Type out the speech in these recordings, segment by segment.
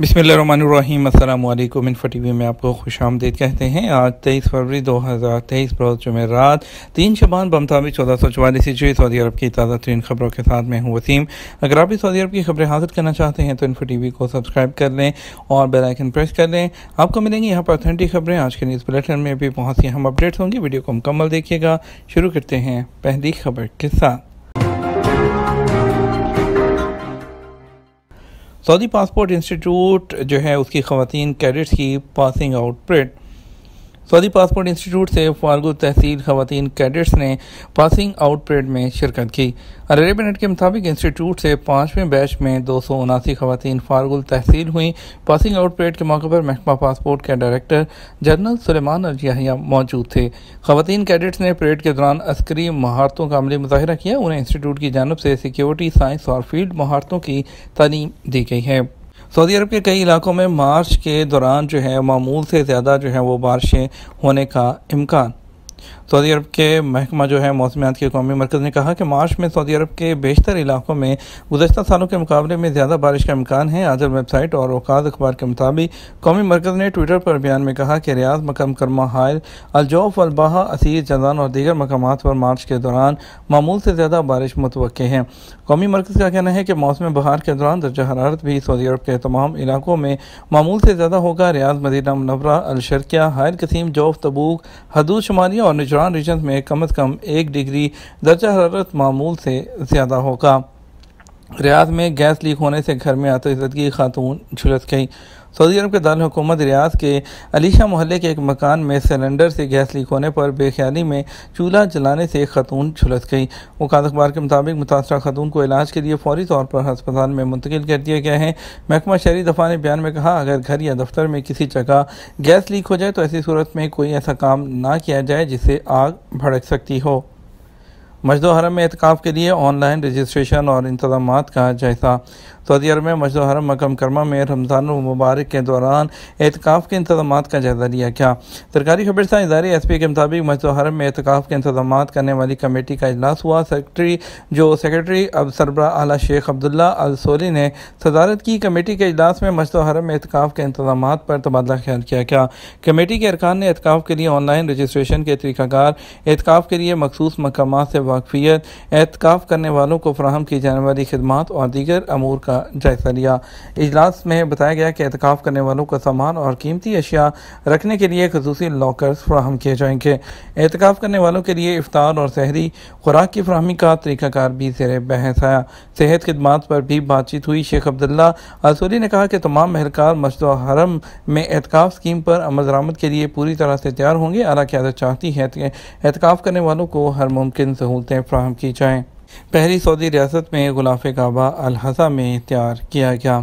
बिसमीम अल्लाम इन्फा T we में आपको खुश आमदीद कहते हैं आज तेईस फरवरी दो हज़ार तेईस रोज़ जुमेरात तीन शबान बमताबिक चौदह सौ चवालीस ईस्वी सऊदी अरब की ताज़ा तरीन खबरों के साथ मैं हूँ वसीम अगर आप भी सऊदी अरब की खबरें हासिल करना चाहते हैं तो इन्फा टी वी को सब्सक्राइब कर लें और बेलाइकन प्रेस कर लें आपको मिलेंगी यहाँ पर अथेंटिक खबरें आज के न्यूज़ बुलेटिन में भी बहुत सी अहम अपडेट्स होंगी वीडियो को मुकम्मल देखिएगा शुरू करते हैं पहली खबर के साथ सऊदी पासपोर्ट इंस्टीट्यूट जो है उसकी ख़वान कैडेट्स की पासिंग आउट प्रिट सऊदी पासपोर्ट इंस्टीट्यूट से फारगो तहसील खवतिन कैडेट्स ने पासिंग आउट परेड में शिरकत की मिनट के मुताबिक इंस्टीट्यूट से पाँचवें बैच में दो सौ उनासी खातन फारगुल तहसील हुई पासिंग आउट परेड के मौके पर महकमा पासपोर्ट के डायरेक्टर जनरल सलेमान अलजिया मौजूद थे खातन कैडेट्स ने परेड के दौरान अस्करी महारतों का अमली मुजाहरा किया उन्हें इंस्टीट्यूट की जानब से सिक्योरिटी साइंस और फील्ड महारतों की तालीम दी गई है सऊदी अरब के कई इलाकों में मार्च के दौरान जो है मामूल से ज़्यादा जो है वो बारिशें होने का इम्कान सऊदी अरब के महकमा जो है मौसमियात के कौमी मरकज़ ने कहा कि मार्च में सऊदी अरब के बेशतर इलाकों में गुजशत सालों के मुकाबले में ज़्यादा बारिश का इम्कान है आज वेबसाइट और अवकाज अखबार के मुताबिक कौमी मरकज़ ने ट्विटर पर बयान में कहा कि रियाज मकम करमा हायल अलजौफ अलबाह असीर जदान और दीगर मकाम पर मार्च के दौरान मामूल से ज़्यादा बारिश मुतव है कौमी मरकज़ का कहना है कि मौसम बहार के दौरान दर्जा हरारत भी सऊदी अरब के तमाम इलाकों में मामूल से ज़्यादा होगा रियाज मदीना मनवरा अलशरकिया हायल कसीम जौफ तबूक हदूद शुमारी और निजरा ईरान रीजन में कम अज़ कम एक डिग्री दर्जा हरारत मामूल से ज़्यादा होगा रियाज में गैस लीक होने से घर में आतजदगी खातून झुलस गई सऊदी अरब के दारकूमत रियाज के अलीशा मोहल्ले के एक मकान में सिलेंडर से गैस लीक होने पर बेख्याली में चूल्हा जलाने से खतून झुलस गई मुकाद अखबार के मुताबिक मुतासर खतून को इलाज के लिए फौरी तौर पर हस्पताल में मुंतकिल कर दिया गया है महकमा शहरी दफा ने बयान में कहा अगर घर या दफ्तर में किसी जगह गैस लीक हो जाए तो ऐसी सूरत में कोई ऐसा काम ना किया जाए जिससे आग भड़क सकती हो मजद हरम में एहतिकाफ़ के लिए ऑनलाइन रजिस्ट्रेशन और इंतजाम का जायजा सऊदी अरब में मजद हरम मकम करमा में रमज़ान मुबारक के दौरान एहतिकाफ के इंतजाम का जायजा लिया गया सरकारी खबरस्तान इदारे एस पी के मुताबिक मजद हरम में एहतिकाफ़ के इंतजाम करने वाली कमेटी का अजलास हुआ सेक्रेटरी जो सेक्रेटरी अब सरबरा अला शेख अब्दुल्ला अल ने सदारत की कमेटी के अजलास में मजद हरम में एहतिकाफ़ के इंतजाम पर तबादला ख्याल किया गया कमेटी के अरकान ने एहतिकाफ़ के लिए ऑनलाइन रजिस्ट्रेशन के तरीकाकार एहतिकाफ़ के लिए मखसूस मकाम से वाकफियत एहतकाफ़ करने वालों को फ्राहम की जाने वाली खदमात और दीगर अमूर का जायजा लिया इजलास में बताया गया कि एहतकाफ़ करने वालों का सामान और कीमती अशिया रखने के लिए खसूसी लॉकर्स फ्राहम किए जाएंगे एहतकाफ़ करने वालों के लिए इफ्तार और शहरी खुराक की फ्राहमी का तरीक़ाकार भी जेर बहस आया सेहत खदमात पर भी बातचीत हुई शेख अब्दुल्ला असूरी ने कहा कि तमाम महलकार मस्जिद हरम में एहतकाफ़ स्कीम पर अमल दरामद के लिए पूरी तरह से तैयार होंगे अला क्या चाहती है एहतकाफ़ करने वालों को हर मुमकिन सहूलत सहूलतें फ्राहम की जाएँ पहली सऊदी रियासत में गुलाफ काबा अलहसा में तैयार किया गया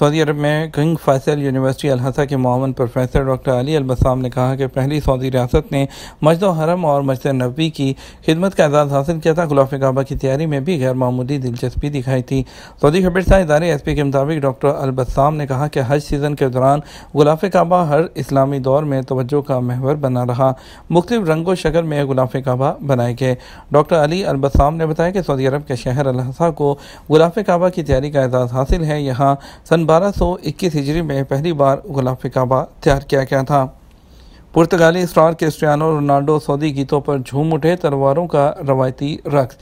सऊदी अरब में किंग फैसल यूनिवर्सिटी अलहसा के मामन प्रोफेसर डॉक्टर अली अलबसाम ने कहा कि पहली सऊदी रियासत ने मजद हरम और मजद नबी की खिदमत का एजाज़ हासिल किया था गुलाफ काबा की तैयारी में भी गैर मामूली दिलचस्पी दिखाई थी सऊदी खबरसा इदारे एस पी के मुताबिक डॉक्टर अलबसाम ने कहा कि हज सीज़न के दौरान गुलाफ काबा हर इस्लामी दौर में तोज्जो का महवर बना रहा मुख्तु रंगो शक्ल में गुलाफ काबा बनाए गए डॉक्टर अली अलबसाम ने बताया कि सऊदी अरब के शहर अलहसा को गुलाफ काबा की तैयारी का एजाज़ हासिल है यहाँ सन 1221 हिजरी में पहली बार गुलाफी काबा तैयार किया गया था पुर्तगाली स्टार क्रिस्टियानो रोनाल्डो सऊदी गीतों पर झूम उठे तलवारों का रवायती रक्स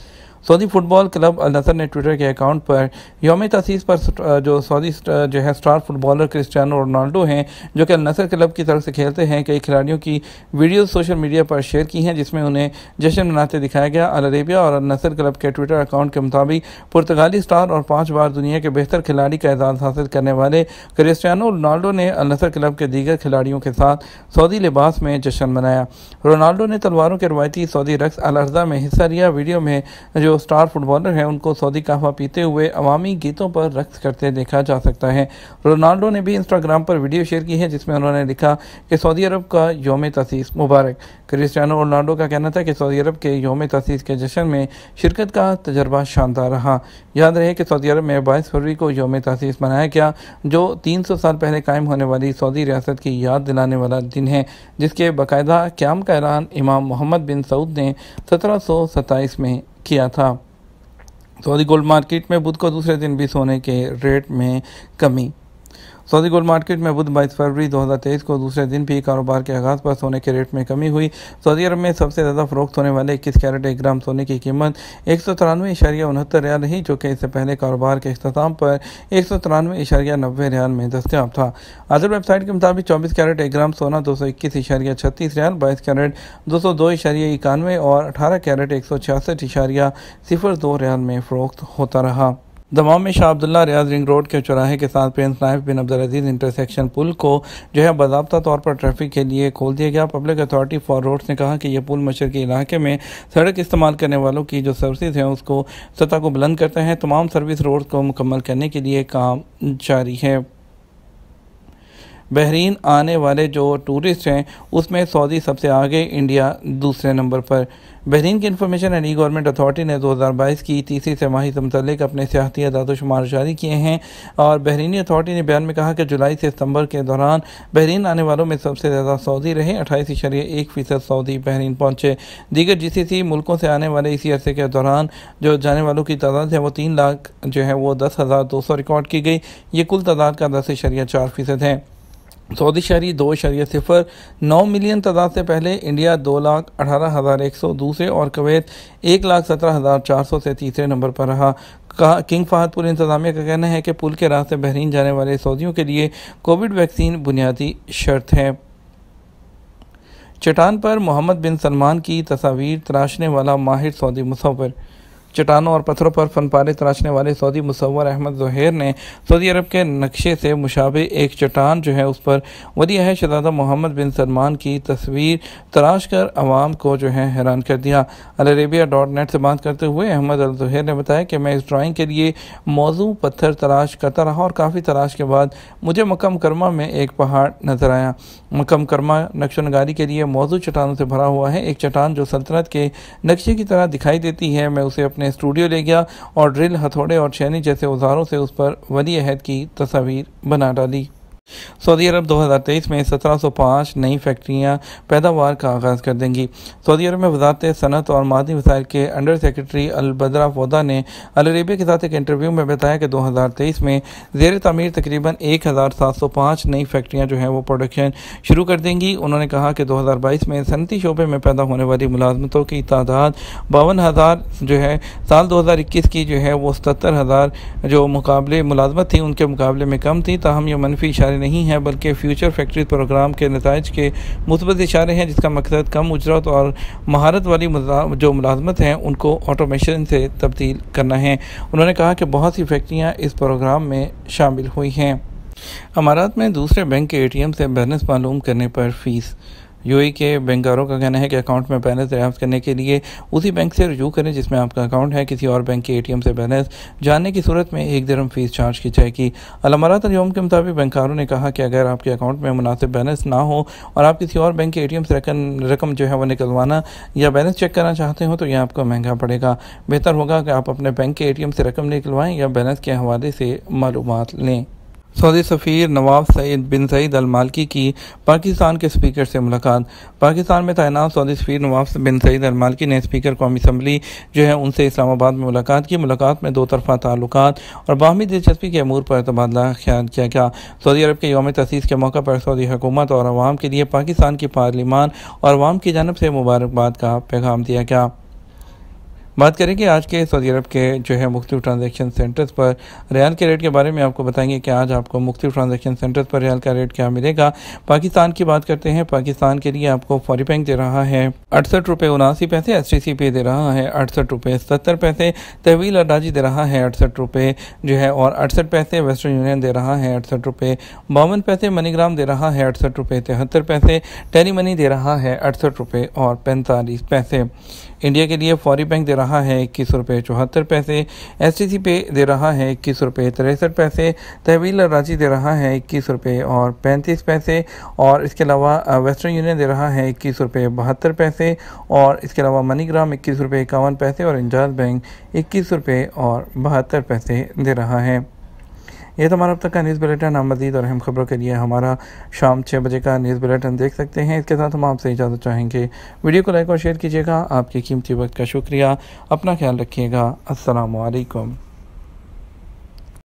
Saudi football club Al Nassr ने ट्विटर के अकाउंट पर योम तसीस पर जो सऊदी जो है स्टार फुटबॉलर क्रिस्टियानो रोनाल्डो हैं जो कि अल क्लब की तरफ से खेलते हैं कई खिलाड़ियों की वीडियो सोशल मीडिया पर शेयर की हैं जिसमें उन्हें जश्न मनाते दिखाया गया अल अरेबिया और अल क्लब के ट्विटर अकाउंट के मुताबिक पुर्तगाली स्टार और पाँच बार दुनिया के बेहतर खिलाड़ी का एजाज़ हासिल करने वाले क्रिस्टियानो रोनाल्डो ने अल क्लब के दीगर खिलाड़ियों के साथ सऊदी लिबास में जश्न मनाया रोनाल्डो ने तलवारों के रवायती सऊदी रक्स अलर्जा में हिस्सा लिया वीडियो में जो स्टार फुटबॉलर हैं उनको सऊदी कहवा पीते हुए अवामी गीतों पर रक्स करते देखा जा सकता है रोनाल्डो ने भी इंस्टाग्राम पर वीडियो शेयर की है जिसमें उन्होंने लिखा कि सऊदी अरब का योम तसीस मुबारक क्रिस्टियानो रोनाल्डो का कहना था कि सऊदी अरब के योम तसीस के जश्न में शिरकत का तजर्बा शानदार रहा याद रहे कि सऊदी अरब में बाईस फरवरी को योम तसीस मनाया गया जो तीन सौ साल पहले कायम होने वाली सऊदी रियासत की याद दिलाने वाला दिन है जिसके बाकायदा क्याम का ऐलान इमाम मोहम्मद बिन सऊद ने सत्रह सौ सत्ताईस में किया था सऊदी गोल्ड मार्केट में बुध को दूसरे दिन भी सोने के रेट में कमी सऊदी गोल्ड मार्केट में बुध बाईस फरवरी 2023 को दूसरे दिन भी कारोबार के आगाज पर सोने के रेट में कमी हुई सऊदी अरब में सबसे ज़्यादा फरोख्त होने वाले इक्कीस कैरेट एक ग्राम सोने की कीमत एक सौ तिरानवे इशारिया उनहत्तर रियाल रही जो कि इससे पहले कारोबार के अख्ताम पर एक सौ तिरानवे इशारिया नब्बे रियाल में दस्तियाब था अदर वेबसाइट के मुताबिक चौबीस कैरेट एक ग्राम सोना दो सौ इक्कीस इशारिया छत्तीस रियाल बाईस कैरेट दो सौ दो इशारिया इक्यानवे और अठारह कैरेट एक सौ छियासठ इशारिया सिफर दो रियाल में फरोख्त होता रहा दमाम में Shah Abdullah Riyadh ring road के चौराहे के साथ prince Naif bin Abdul Aziz intersection पुल को जो है बाबा तौर पर ट्रैफिक के लिए खोल दिया गया पब्लिक अथॉरिटी फॉर रोड्स ने कहा कि यह पुल मशरकी इलाके में सड़क इस्तेमाल करने वालों की जो सर्विस हैं उसको सतह को बुलंद करते हैं तमाम सर्विस रोड को मुकम्मल करने के लिए काम जारी है बहरीन आने वाले जो टूरिस्ट हैं उसमें सऊदी सबसे आगे इंडिया दूसरे नंबर पर बहरीन की information and e government authority ने 2022 की तीसरी तिमाही से मतलब अपने सियाती अदाद शुमार जारी किए हैं और बहरीनी अथॉरिटी ने बयान में कहा कि जुलाई से सितंबर के दौरान बहरीन आने वालों में सबसे ज़्यादा सऊदी रहे अट्ठाईस इशारे एक फ़ीसद सऊदी बहरीन पहुँचे दीगर जी सी सी मुल्कों से आने वाले इसी अरसे के दौरान जो जाने वालों की तादाद है वो तीन लाख जो है वो दस हज़ार दो सौ रिकॉर्ड की गई ये कुल तादाद का दस इशारिया चार फ़ीसद है सऊदी शहरी दो शरीय सिफर नौ मिलियन तादाद से पहले इंडिया दो लाख अठारह हज़ार एक सौ दूसरे और कवैत एक लाख सत्रह हज़ार चार सौ से तीसरे नंबर पर रहा का किंग फहदपुर इंतजामिया का कहना है कि पुल के रास्ते बहरीन जाने वाले सऊदियों के लिए कोविड वैक्सीन बुनियादी शर्त है चट्टान पर मोहम्मद बिन सलमान की तस्वीर तराशने वाला माहिर सऊदी मुसवर चट्टानों और पत्थरों पर फनपारे तराशने वाले सऊदी मुसवर अहमद जहेर ने सऊदी अरब के नक्शे से मुशाबे एक चट्टान जो है उस पर वदिया है शहजादा मोहम्मद बिन सलमान की तस्वीर तराश कर आवाम को जो है हैरान कर दिया अलरेबिया डॉट नेट से बात करते हुए अहमद अल जहेर ने बताया कि मैं इस ड्राइंग के लिए मौजू पत्थर तराश करता रहा और काफ़ी तलाश के बाद मुझे मकम करमा में एक पहाड़ नजर आया मकम करमा नक्शनगारी के लिए मौजू चट्टानों से भरा हुआ है एक चट्टान जो सल्तनत के नक्शे की तरह दिखाई देती है मैं उसे अपने में स्टूडियो ले गया और ड्रिल हथौड़े और छैनी जैसे औजारों से उस पर वली अहद की तस्वीर बना डाली सऊदी अरब 2023 में 1705 नई फैक्ट्रियां पैदावार का आगाज़ कर देंगी सऊदी अरब में वजारत सनत और मादी वसाइल के अंडर सेक्रेटरी अलबद्रा फौदा ने अलरेबिया के साथ एक इंटरव्यू में बताया कि 2023 में जेर तमीर तकरीबन 1705 नई फैक्ट्रियां जो हैं वो प्रोडक्शन शुरू कर देंगी उन्होंने कहा कि 2022 में सनती शोबे में पैदा होने वाली मुलाजमतों की तादाद बावन हज़ार जो है साल दो की जो है वो सतर हज़ार जो मुकाबले मुलाजमत थी उनके मुकाबले में कम थी तहम ये मनफी इशारे नहीं हैं बल्कि फ्यूचर फैक्ट्री प्रोग्राम के नतज के मुस्बत इशारे हैं जिसका मकसद कम उजरत और महारत वाली जो मुलाजमत हैं उनको ऑटोमेशन से तब्दील करना है उन्होंने कहा कि बहुत सी फैक्ट्रियाँ इस प्रोग्राम में शामिल हुई हैं अमारात में दूसरे बैंक के ए टी एम से बैलेंस मालूम करने पर फीस यूएई के बैंकारों का कहना है कि अकाउंट में बैलेंस दरियाफ्त करने के लिए उसी बैंक से रजू करें जिसमें आपका अकाउंट है किसी और बैंक के एटीएम से बैलेंस जानने की सूरत में एक दरम फीस चार्ज की जाएगी अलमारा अजूम के मुताबिक बैंकारों ने कहा कि अगर आपके अकाउंट में मुनासिब बैलेंस ना हो और आप किसी और बैंक के ए से रकम रकम जो है वो निकलवाना या बैलेंस चेक करना चाहते हो तो यह आपको महंगा पड़ेगा बेहतर होगा कि आप अपने बैंक के ए से रकम निकलवाएँ या बैलेंस के हवाले से मालूम लें सऊदी सफ़ीर Nawaf Saeed bin Saeed Malki की पाकिस्तान के स्पीकर से मुलाकात पाकिस्तान में तैनात सऊदी सफ़ीर नवाब बिन सईद मालकी ने स्पीकर कौमी असम्बली जो है उनसे इस्लामाबाद में मुलाकात की मुलाकात में दो तरफा ताल्लुक और बाहमी दिलचस्पी के अमूर पर तबादला ख्याल किया गया सऊदी अरब के योम तसीस के मौके पर सऊदी हुकूमत और आवाम के लिए पाकिस्तान की पार्लिमान और आवाम की जानब से मुबारकबाद का पैगाम दिया गया बात करेंगे आज के सऊदी अरब के जो है मुख्तु ट्रांजेक्शन सेंटर्स पर रियाल के रेट के बारे में आपको बताएंगे कि आज आपको मुख्तु ट्रांजेक्शन सेंटर्स पर रियाल का रेट क्या मिलेगा पाकिस्तान की बात करते हैं पाकिस्तान के लिए आपको फौरी बैंक दे रहा है अड़सठ रुपये उनासी पैसे एस टी सी पे दे रहा है अड़सठ रुपये सत्तर पैसे तहवील अडाजी दे रहा है अड़सठ रुपये जो है और अड़सठ पैसे वेस्टर्न यूनियन दे रहा है अड़सठ रुपये बावन पैसे मनीग्राम दे रहा है अड़सठ रुपये तिहत्तर पैसे टेली मनी दे रहा है अड़सठ रुपये और पैंतालीस पैसे इंडिया के लिए फौरी बैंक दे रहा रहा है इक्कीस रुपये चौहत्तर पैसे एस टी सी पे दे रहा है इक्कीस रुपये तिरसठ पैसे तहवील राजी दे रहा है इक्कीस रुपये और पैंतीस पैसे और इसके अलावा वेस्टर्न यूनियन दे रहा है इक्कीस रुपये बहत्तर पैसे और इसके अलावा मनीग्राम इक्कीस रुपये इक्यावन पैसे और इंजाज बैंक इक्कीस रुपये और बहत्तर पैसे दे रहा है ये तो हमारा अब तक का न्यूज़ बुलेटिन आप मजीद और अहम खबरों के लिए हमारा शाम छः बजे का न्यूज़ बुलेटिन देख सकते हैं इसके साथ हम आपसे इजाज़त चाहेंगे वीडियो को लाइक और शेयर कीजिएगा आपके कीमती वक्त का शुक्रिया अपना ख्याल रखिएगा असलकम